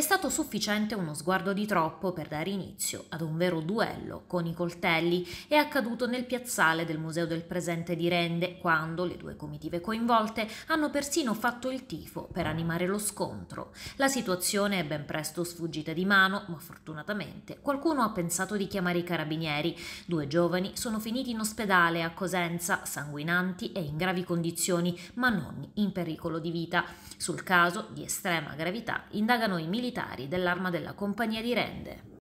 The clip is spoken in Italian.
è stato sufficiente uno sguardo di troppo per dare inizio ad un vero duello con i coltelli. È accaduto nel piazzale del Museo del Presente di Rende, quando le due comitive coinvolte hanno persino fatto il tifo per animare lo scontro. La situazione è ben presto sfuggita di mano, ma fortunatamente qualcuno ha pensato di chiamare i carabinieri. Due giovani sono finiti in ospedale a Cosenza, sanguinanti e in gravi condizioni, ma non in pericolo di vita. Sul caso di estrema gravità indagano i militari militari dell'arma della Compagnia di Rende.